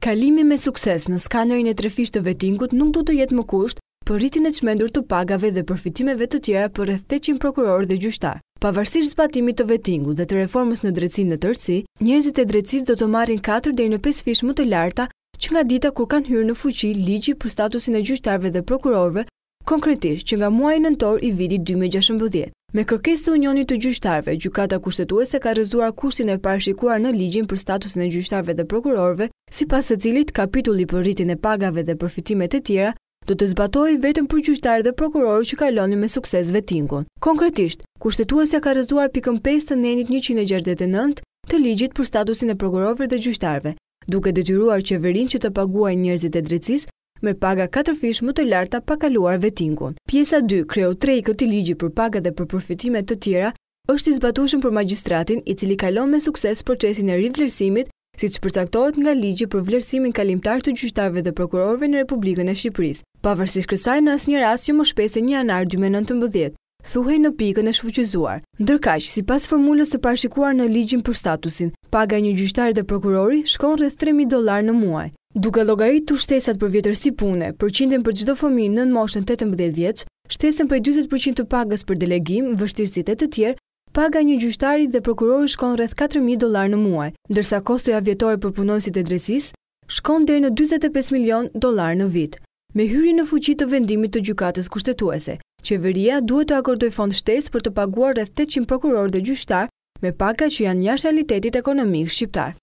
Kalimi me sukses në skanerin e trefisht të vetingut nuk du të jetë më kusht për rritin e qmendur të pagave dhe përfitimeve të tjera për rreth 800 prokuror dhe gjyqtar. Pavarësisht zbatimit të vetingut dhe të reformës në drejtësinë në tërësi, njerëzit e drejtësisë do të marrin 4 deri në 5 fish më të larta që nga dita kur kanë hyrë në fuqi ligji për statusin e gjyqtarëve dhe prokurorëve, konkretisht që nga muaji nëntor i vitit 2016. Me kërkesë të Unionit të Gjyqtarëve, gjykata kushtetuese ka rrëzuar kushtin e parashikuar në ligjin për statusin e gjyqtarëve dhe prokurorëve si pas të cilit kapitulli për rritin e pagave dhe përfitimet e tjera do të zbatoj vetëm për gjyqtarë dhe prokurorë që kaloni me sukses vetingun. Konkretisht, kushtetuesja ka rëzuar pikën 5 të nenit 169 të ligjit për statusin e prokurorëve dhe gjyqtarëve, duke detyruar qeverin që të paguaj njerëzit e drecis me paga 4 fish më të larta pa kaluar vetingun. Pjesa 2, kreo 3 i këti ligji për paga dhe për përfitimet të tjera, është i zbatushëm për magistratin i cili kalon me sukses procesin e rivlerësimit si që përcaktohet nga ligji për vlerësimin kalimtar të gjyqtarve dhe prokurorve në Republikën e Shqipërisë, pavarësisht kësaj në asnjë rast që më shpesë një janar 2019, thuhej në pikën e shfuqizuar. Ndërkaq, sipas formulës së parashikuar në ligjin për statusin, paga një gjyqtar dhe prokurori shkon rreth 3000 dolar në muaj. Duke llogaritur shtesat për si pune, përqindjen për çdo fëmijë nën moshën 18 vjeç, shtesën për 40% të pagës për delegim, vështirësitet e tjerë Paga një gjyqtari dhe prokurori shkon rreth 4000 dolar në muaj, ndërsa kostoja vjetore për punonësit e drejtësisë shkon deri në 45 milion dolar në vit. Me hyrjen në fuqi të vendimit të gjykatës kushtetuese, qeveria duhet të akordojë fond shtesë për të paguar rreth 800 prokurorë dhe gjyqtar me paga që janë jashtë realitetit ekonomik shqiptar.